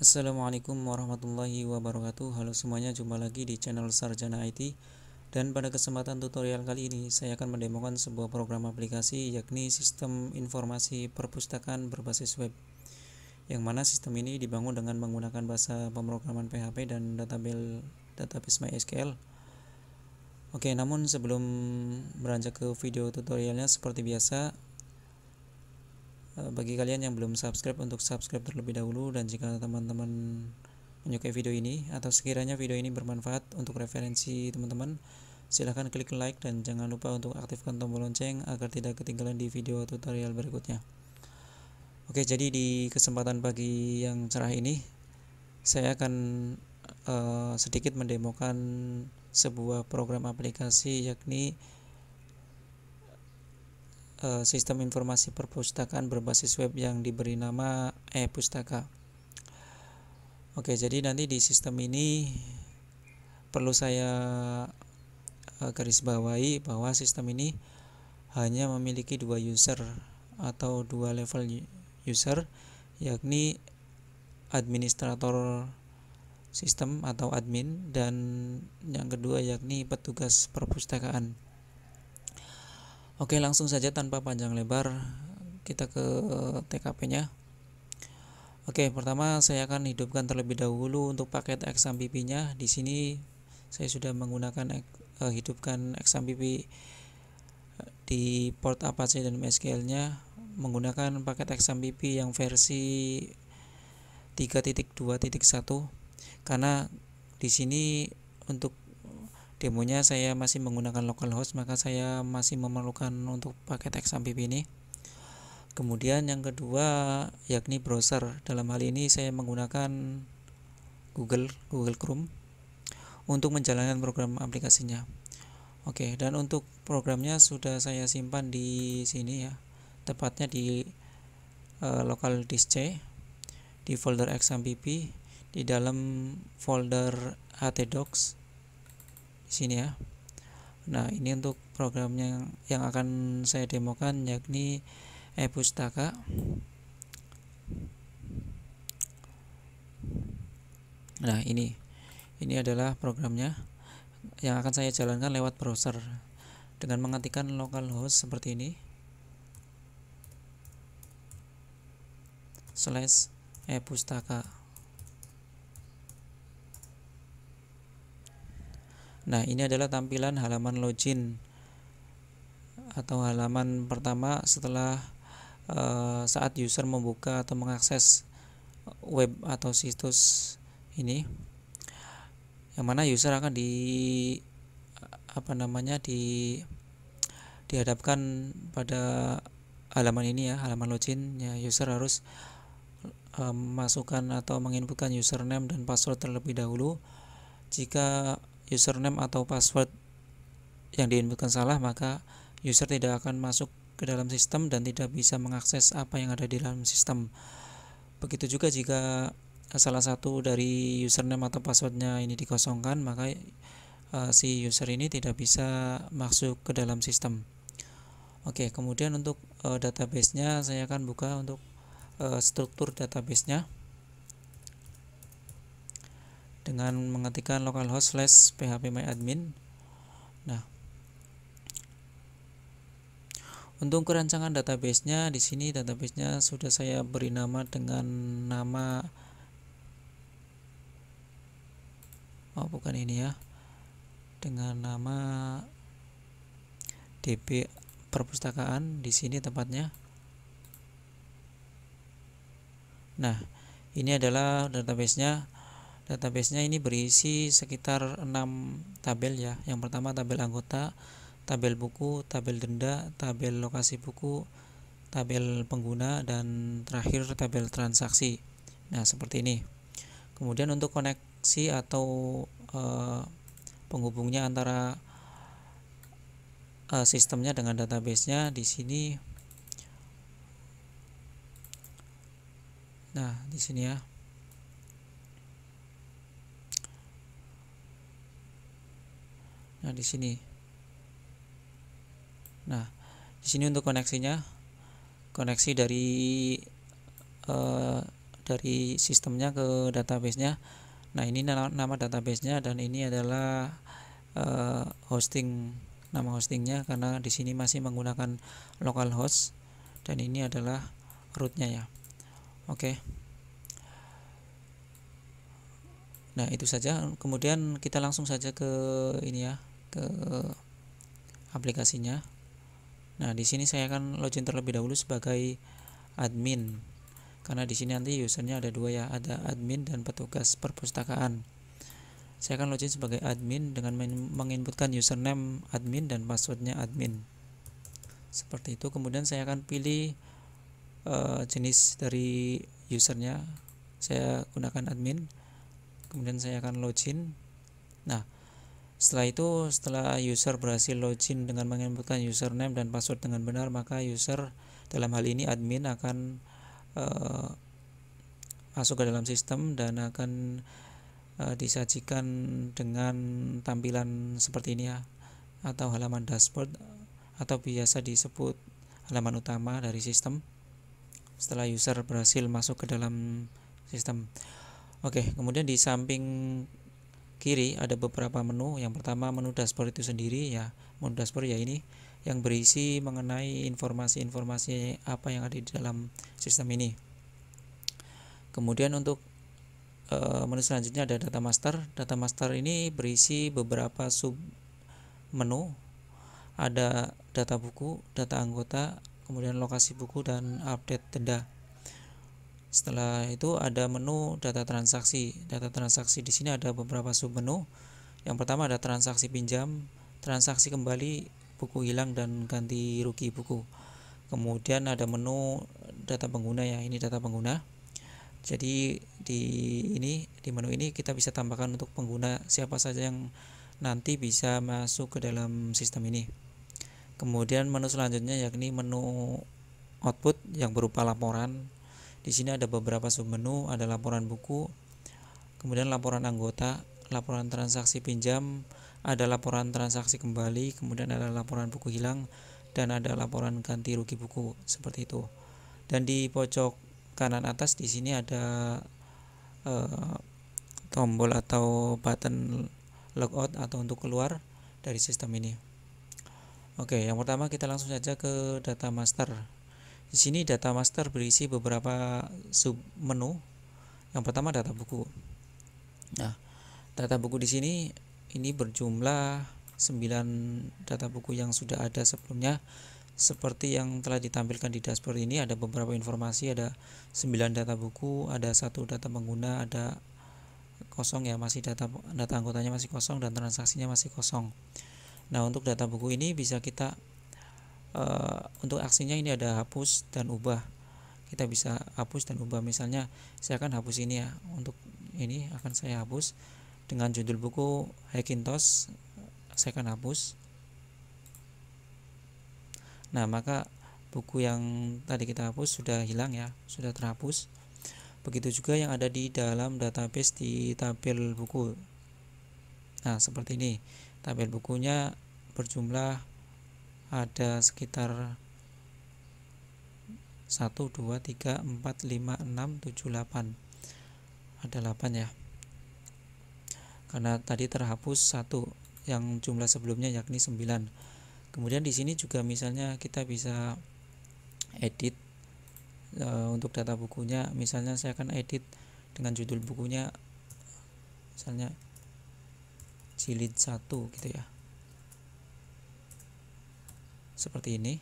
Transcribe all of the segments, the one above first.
Assalamualaikum warahmatullahi wabarakatuh Halo semuanya, jumpa lagi di channel Sarjana IT Dan pada kesempatan tutorial kali ini Saya akan mendemokan sebuah program aplikasi Yakni Sistem Informasi Perpustakaan Berbasis Web Yang mana sistem ini dibangun dengan menggunakan bahasa pemrograman PHP dan database, database MySQL Oke, namun sebelum beranjak ke video tutorialnya Seperti biasa, Eh, bagi kalian yang belum subscribe untuk subscribe terlebih dahulu dan jika teman-teman menyukai video ini atau sekiranya video ini bermanfaat untuk referensi teman-teman silahkan klik like dan jangan lupa untuk aktifkan tombol lonceng agar tidak ketinggalan di video tutorial berikutnya oke jadi di kesempatan pagi yang cerah ini saya akan uh, sedikit mendemokan sebuah program aplikasi yakni Eh, sistem informasi perpustakaan berbasis web yang diberi nama e-pustaka. Oke, jadi nanti di sistem ini perlu saya e, garis bawahi bahwa sistem ini hanya memiliki dua user atau dua level user yakni administrator sistem atau admin dan yang kedua yakni petugas perpustakaan. Oke, langsung saja tanpa panjang lebar kita ke eh, TKP-nya. Oke, pertama saya akan hidupkan terlebih dahulu untuk paket xmpp nya Di sini saya sudah menggunakan eh, hidupkan XMPP eh, di port Apache dan MySQL-nya menggunakan paket XMPP yang versi 3.2.1 karena di sini untuk demonya saya masih menggunakan localhost maka saya masih memerlukan untuk paket XAMPP ini kemudian yang kedua yakni browser dalam hal ini saya menggunakan Google Google Chrome untuk menjalankan program aplikasinya Oke dan untuk programnya sudah saya simpan di sini ya tepatnya di uh, local disk C di folder XAMPP di dalam folder htdocs di sini ya nah ini untuk programnya yang akan saya demokan yakni e-pustaka nah ini ini adalah programnya yang akan saya jalankan lewat browser dengan mengetikkan localhost seperti ini slash e-pustaka Nah, ini adalah tampilan halaman login atau halaman pertama setelah e, saat user membuka atau mengakses web atau situs ini yang mana user akan di apa namanya di dihadapkan pada halaman ini ya halaman login ya user harus e, eh, masukkan atau menginputkan username dan password terlebih dahulu jika username atau password yang diinputkan salah maka user tidak akan masuk ke dalam sistem dan tidak bisa mengakses apa yang ada di dalam sistem begitu juga jika salah satu dari username atau passwordnya ini dikosongkan maka uh, si user ini tidak bisa masuk ke dalam sistem oke kemudian untuk uh, database-nya, saya akan buka untuk uh, struktur database-nya dengan mengetikkan localhost slash phpMyAdmin. Nah, untuk kerancangan database nya di sini nya sudah saya beri nama dengan nama oh bukan ini ya, dengan nama DB perpustakaan di sini tempatnya. Nah, ini adalah database nya. Database-nya ini berisi sekitar 6 tabel ya yang pertama tabel anggota tabel buku tabel denda tabel lokasi buku tabel pengguna dan terakhir tabel transaksi nah seperti ini kemudian untuk koneksi atau uh, penghubungnya antara uh, sistemnya dengan database-nya di sini nah di sini ya Nah, di sini. Nah, di sini untuk koneksinya koneksi dari uh, dari sistemnya ke database-nya. Nah, ini nama, nama database-nya dan ini adalah uh, hosting nama hostingnya karena di sini masih menggunakan localhost dan ini adalah rootnya ya. Oke. Okay. Nah, itu saja. Kemudian kita langsung saja ke ini ya, ke aplikasinya. Nah, di sini saya akan login terlebih dahulu sebagai admin. Karena di sini nanti usernya ada dua ya, ada admin dan petugas perpustakaan. Saya akan login sebagai admin dengan menginputkan username admin dan passwordnya admin. Seperti itu. Kemudian saya akan pilih uh, jenis dari usernya. Saya gunakan admin. Kemudian saya akan login. Nah, setelah itu, setelah user berhasil login dengan menginputkan username dan password dengan benar, maka user dalam hal ini admin akan uh, masuk ke dalam sistem dan akan uh, disajikan dengan tampilan seperti ini ya atau halaman dashboard atau biasa disebut halaman utama dari sistem setelah user berhasil masuk ke dalam sistem. Oke, kemudian di samping kiri ada beberapa menu. Yang pertama menu dashboard itu sendiri ya. Menu dashboard ya ini yang berisi mengenai informasi-informasi apa yang ada di dalam sistem ini. Kemudian untuk e, menu selanjutnya ada data master. Data master ini berisi beberapa sub menu. Ada data buku, data anggota, kemudian lokasi buku dan update denda. Setelah itu ada menu data transaksi. Data transaksi di sini ada beberapa sub menu Yang pertama ada transaksi pinjam, transaksi kembali, buku hilang dan ganti rugi buku. Kemudian ada menu data pengguna ya, ini data pengguna. Jadi di ini di menu ini kita bisa tambahkan untuk pengguna siapa saja yang nanti bisa masuk ke dalam sistem ini. Kemudian menu selanjutnya yakni menu output yang berupa laporan di sini ada beberapa submenu, ada laporan buku, kemudian laporan anggota, laporan transaksi pinjam, ada laporan transaksi kembali, kemudian ada laporan buku hilang, dan ada laporan ganti rugi buku seperti itu. Dan di pojok kanan atas di sini ada eh, tombol atau button logout atau untuk keluar dari sistem ini. Oke, yang pertama kita langsung saja ke data master di sini data master berisi beberapa sub menu. Yang pertama data buku. Nah, data buku di sini ini berjumlah 9 data buku yang sudah ada sebelumnya seperti yang telah ditampilkan di dashboard ini ada beberapa informasi ada 9 data buku ada satu data pengguna ada kosong ya masih data data anggotanya masih kosong dan transaksinya masih kosong nah untuk data buku ini bisa kita Eh, untuk aksinya ini ada hapus dan ubah kita bisa hapus dan ubah misalnya saya akan hapus ini ya untuk ini akan saya hapus dengan judul buku Hackintosh saya akan hapus nah maka buku yang tadi kita hapus sudah hilang ya sudah terhapus begitu juga yang ada di dalam database di tabel buku nah seperti ini tabel bukunya berjumlah ada sekitar 1 2 3 4 5 6 7 8 ada 8 ya karena tadi terhapus satu yang jumlah sebelumnya yakni 9 kemudian di sini juga misalnya kita bisa edit e, untuk data bukunya misalnya saya akan edit dengan judul bukunya misalnya jilid 1 gitu ya seperti ini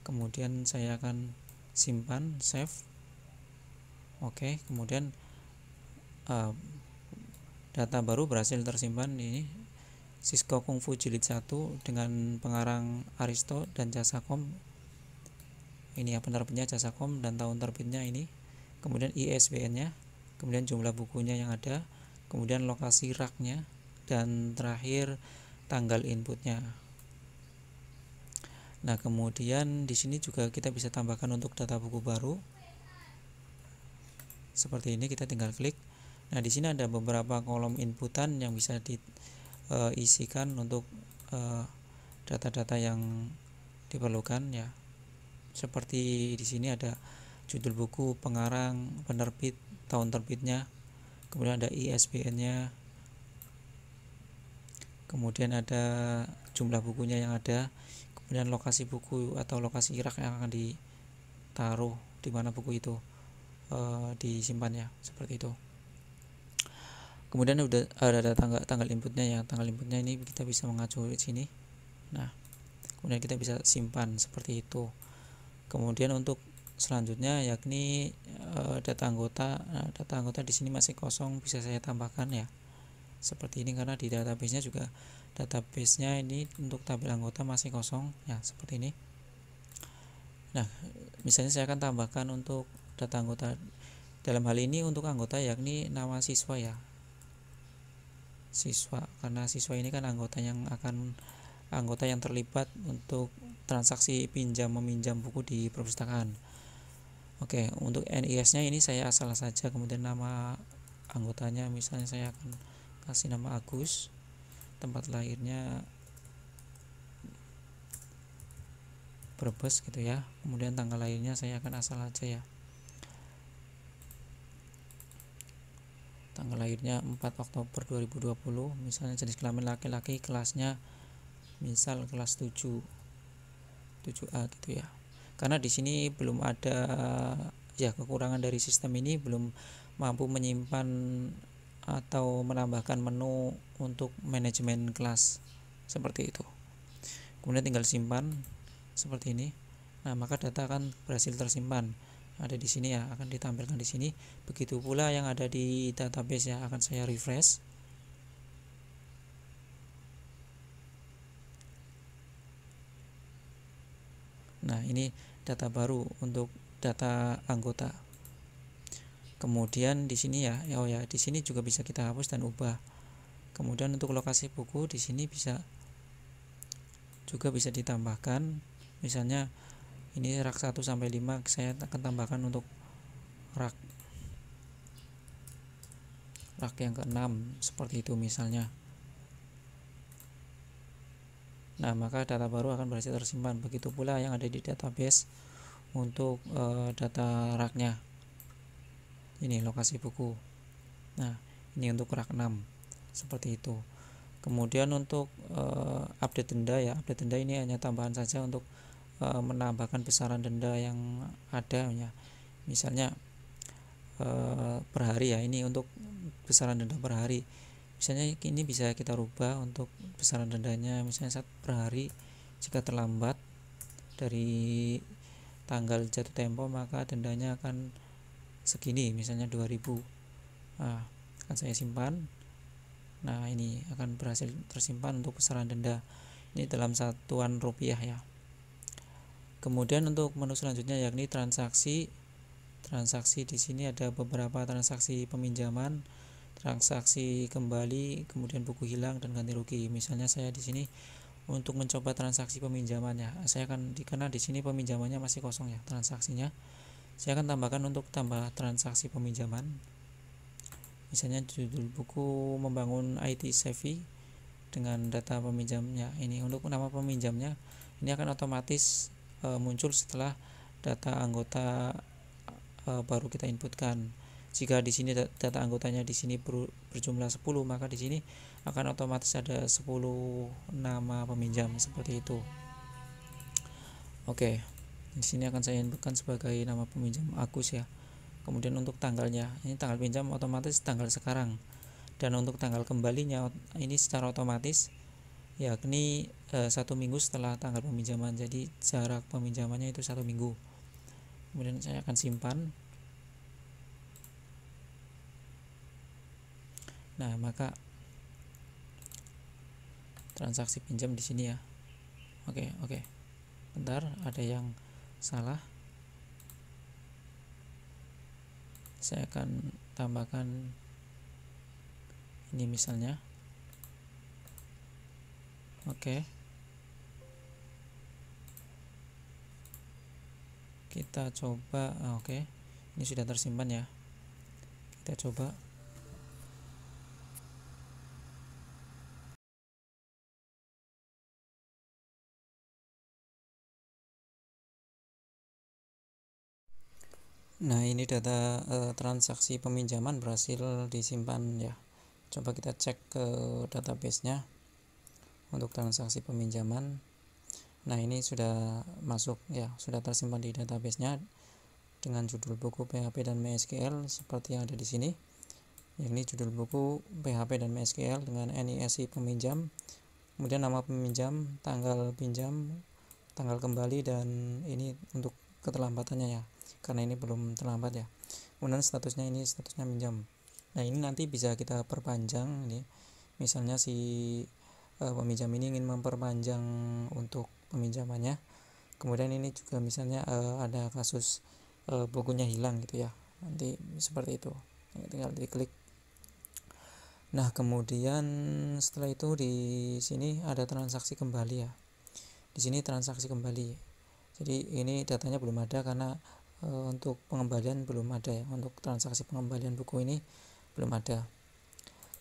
kemudian saya akan simpan save oke kemudian eh, data baru berhasil tersimpan ini Cisco Kung Fu jilid 1 dengan pengarang Aristo dan Jasakom ini ya penerbitnya Jasakom dan tahun terbitnya ini kemudian ISBN nya kemudian jumlah bukunya yang ada kemudian lokasi raknya dan terakhir tanggal inputnya Nah, kemudian di sini juga kita bisa tambahkan untuk data buku baru. Seperti ini kita tinggal klik. Nah, di sini ada beberapa kolom inputan yang bisa diisikan eh, uh, untuk eh, data-data uh, yang diperlukan ya. Seperti di sini ada judul buku, pengarang, penerbit, tahun terbitnya. Kemudian ada ISBN-nya. Kemudian ada jumlah bukunya yang ada kemudian lokasi buku atau lokasi rak yang akan ditaruh di mana buku itu e, ya seperti itu kemudian udah ada, ada tanggal tanggal inputnya ya tanggal inputnya ini kita bisa mengacu di sini nah kemudian kita bisa simpan seperti itu kemudian untuk selanjutnya yakni e, data anggota nah, data anggota di sini masih kosong bisa saya tambahkan ya seperti ini karena di database-nya juga database-nya ini untuk tabel anggota masih kosong ya seperti ini nah misalnya saya akan tambahkan untuk data anggota dalam hal ini untuk anggota yakni nama siswa ya siswa karena siswa ini kan anggota yang akan anggota yang terlibat untuk transaksi pinjam meminjam buku di perpustakaan oke untuk NIS nya ini saya asal saja kemudian nama anggotanya misalnya saya akan kasih nama Agus tempat lahirnya Brebes gitu ya kemudian tanggal lahirnya saya akan asal aja ya tanggal lahirnya 4 Oktober 2020 misalnya jenis kelamin laki-laki kelasnya misal kelas 7 7A gitu ya karena di sini belum ada ya kekurangan dari sistem ini belum mampu menyimpan atau menambahkan menu untuk manajemen kelas seperti itu kemudian tinggal simpan seperti ini nah maka data akan berhasil tersimpan ada di sini ya akan ditampilkan di sini begitu pula yang ada di database ya akan saya refresh nah ini data baru untuk data anggota kemudian di sini ya oh ya di sini juga bisa kita hapus dan ubah kemudian untuk lokasi buku di sini bisa juga bisa ditambahkan misalnya ini rak 1 sampai 5 saya akan tambahkan untuk rak rak yang ke-6 seperti itu misalnya nah maka data baru akan berhasil tersimpan begitu pula yang ada di database untuk e, data raknya ini lokasi buku nah ini untuk rak 6 seperti itu kemudian untuk uh, update denda ya update denda ini hanya tambahan saja untuk uh, menambahkan besaran denda yang ada ya misalnya uh, per hari ya ini untuk besaran denda per hari misalnya ini bisa kita rubah untuk besaran dendanya misalnya saat per hari jika terlambat dari tanggal jatuh tempo maka dendanya akan segini misalnya 2000 nah, akan saya simpan nah ini akan berhasil tersimpan untuk besaran denda ini dalam satuan rupiah ya kemudian untuk menu selanjutnya yakni transaksi transaksi di sini ada beberapa transaksi peminjaman transaksi kembali kemudian buku hilang dan ganti rugi misalnya saya di sini untuk mencoba transaksi peminjamannya. saya akan karena di sini peminjamannya masih kosong ya transaksinya saya akan tambahkan untuk tambah transaksi peminjaman misalnya judul buku membangun IT savvy dengan data peminjamnya ini untuk nama peminjamnya ini akan otomatis e, muncul setelah data anggota e, baru kita inputkan jika di sini data anggotanya di sini ber, berjumlah 10 maka di sini akan otomatis ada 10 nama peminjam seperti itu oke okay di sini akan saya inputkan sebagai nama peminjam Agus ya kemudian untuk tanggalnya ini tanggal pinjam otomatis tanggal sekarang dan untuk tanggal kembalinya ini secara otomatis yakni e, satu minggu setelah tanggal peminjaman jadi jarak peminjamannya itu satu minggu kemudian saya akan simpan nah maka transaksi pinjam di sini ya oke oke bentar ada yang salah saya akan tambahkan ini misalnya oke kita coba ah, oke ini sudah tersimpan ya kita coba Nah, ini data e, transaksi peminjaman berhasil disimpan ya. Coba kita cek ke database-nya untuk transaksi peminjaman. Nah, ini sudah masuk ya, sudah tersimpan di database-nya dengan judul buku PHP dan MySQL seperti yang ada di sini. Ini judul buku PHP dan MySQL dengan NISI peminjam, kemudian nama peminjam, tanggal pinjam, tanggal kembali dan ini untuk keterlambatannya ya karena ini belum terlambat ya kemudian statusnya ini statusnya minjam nah ini nanti bisa kita perpanjang ini misalnya si e, peminjam ini ingin memperpanjang untuk peminjamannya kemudian ini juga misalnya e, ada kasus e, bukunya hilang gitu ya nanti seperti itu ini tinggal diklik nah kemudian setelah itu di sini ada transaksi kembali ya di sini transaksi kembali jadi ini datanya belum ada karena Eh, untuk pengembalian belum ada ya untuk transaksi pengembalian buku ini belum ada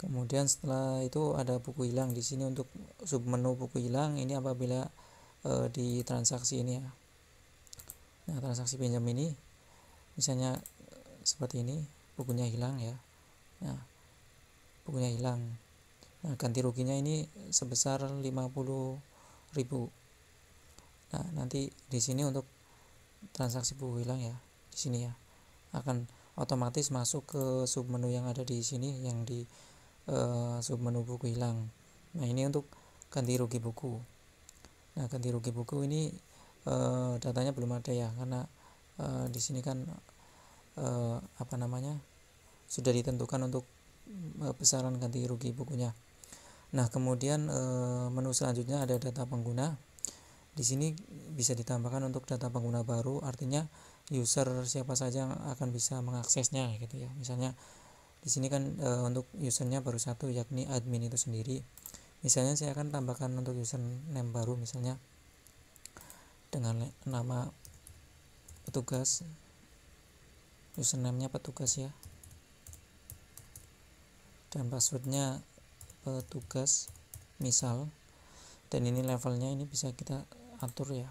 kemudian setelah itu ada buku hilang di sini untuk submenu buku hilang ini apabila e, di transaksi ini ya nah transaksi pinjam ini misalnya eh, seperti ini bukunya hilang ya nah bukunya hilang nah ganti ruginya ini sebesar 50.000 nah nanti di sini untuk transaksi buku hilang ya di sini ya akan otomatis masuk ke submenu yang ada di sini yang di uh, submenu buku hilang nah ini untuk ganti rugi buku nah ganti rugi buku ini uh, datanya belum ada ya karena uh, di sini kan uh, apa namanya sudah ditentukan untuk besaran ganti rugi bukunya nah kemudian uh, menu selanjutnya ada data pengguna di sini bisa ditambahkan untuk data pengguna baru artinya user siapa saja yang akan bisa mengaksesnya gitu ya misalnya di sini kan e, untuk usernya baru satu yakni admin itu sendiri misalnya saya akan tambahkan untuk username baru misalnya dengan nama petugas username-nya petugas ya dan passwordnya petugas misal dan ini levelnya ini bisa kita atur ya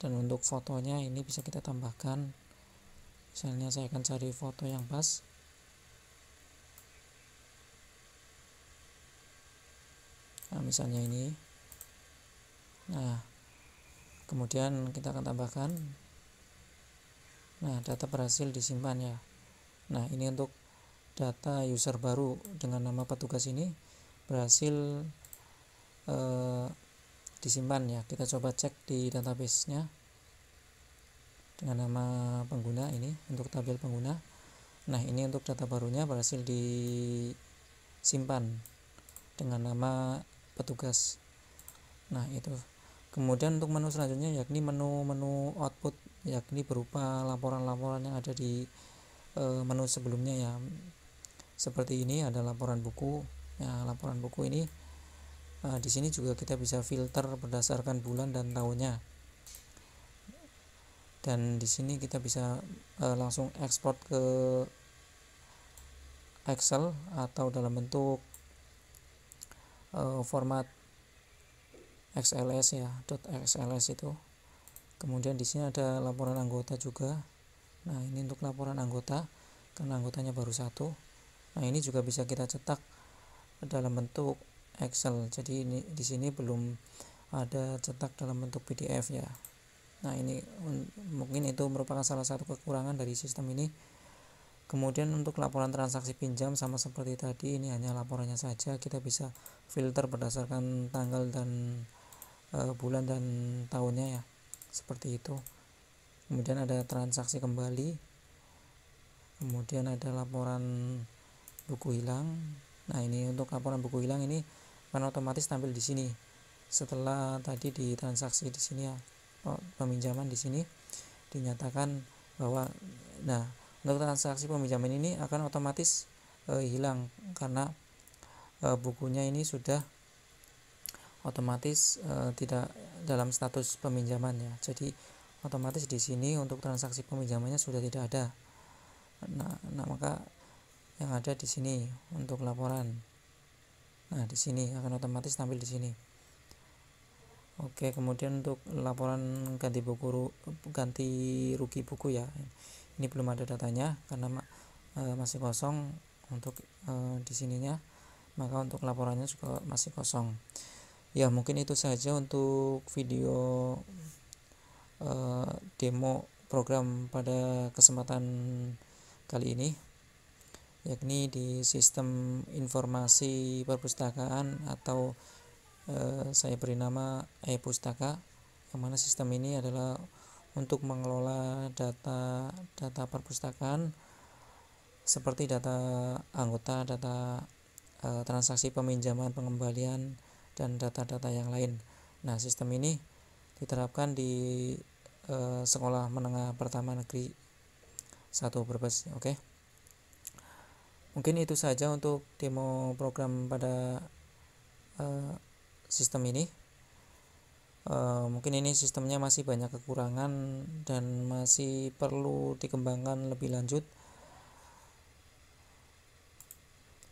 dan untuk fotonya ini bisa kita tambahkan misalnya saya akan cari foto yang pas nah misalnya ini nah kemudian kita akan tambahkan nah data berhasil disimpan ya nah ini untuk data user baru dengan nama petugas ini berhasil eh, disimpan ya kita coba cek di database-nya dengan nama pengguna ini untuk tabel pengguna nah ini untuk data barunya berhasil disimpan dengan nama petugas nah itu kemudian untuk menu selanjutnya yakni menu-menu output yakni berupa laporan-laporan yang ada di e, menu sebelumnya ya seperti ini ada laporan buku ya laporan buku ini Nah, di sini juga kita bisa filter berdasarkan bulan dan tahunnya dan di sini kita bisa uh, langsung ekspor ke Excel atau dalam bentuk uh, format XLS ya .xls itu kemudian di sini ada laporan anggota juga nah ini untuk laporan anggota karena anggotanya baru satu nah ini juga bisa kita cetak dalam bentuk Excel. Jadi ini di sini belum ada cetak dalam bentuk PDF ya. Nah, ini mungkin itu merupakan salah satu kekurangan dari sistem ini. Kemudian untuk laporan transaksi pinjam sama seperti tadi ini hanya laporannya saja kita bisa filter berdasarkan tanggal dan e, bulan dan tahunnya ya. Seperti itu. Kemudian ada transaksi kembali. Kemudian ada laporan buku hilang. Nah, ini untuk laporan buku hilang ini Menotomatis otomatis tampil di sini setelah tadi di transaksi di sini ya oh, peminjaman di sini dinyatakan bahwa nah untuk transaksi peminjaman ini akan otomatis e, hilang karena e, bukunya ini sudah otomatis e, tidak dalam status peminjaman ya jadi otomatis di sini untuk transaksi peminjamannya sudah tidak ada nah, nah maka yang ada di sini untuk laporan Nah, di sini akan otomatis tampil di sini. Oke, kemudian untuk laporan ganti buku ganti rugi buku ya. Ini belum ada datanya karena e, masih kosong untuk e, di sininya. Maka untuk laporannya juga masih kosong. Ya, mungkin itu saja untuk video e, demo program pada kesempatan kali ini yakni di sistem informasi perpustakaan atau e, saya beri nama e-pustaka yang mana sistem ini adalah untuk mengelola data data perpustakaan seperti data anggota, data e, transaksi peminjaman, pengembalian dan data-data yang lain. Nah, sistem ini diterapkan di e, sekolah menengah pertama negeri satu Brebes, oke. Okay? mungkin itu saja untuk demo program pada uh, sistem ini uh, mungkin ini sistemnya masih banyak kekurangan dan masih perlu dikembangkan lebih lanjut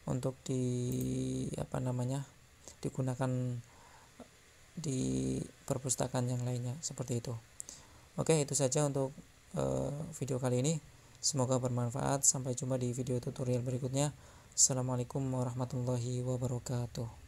untuk di apa namanya digunakan di perpustakaan yang lainnya seperti itu oke itu saja untuk uh, video kali ini Semoga bermanfaat. Sampai jumpa di video tutorial berikutnya. Assalamualaikum warahmatullahi wabarakatuh.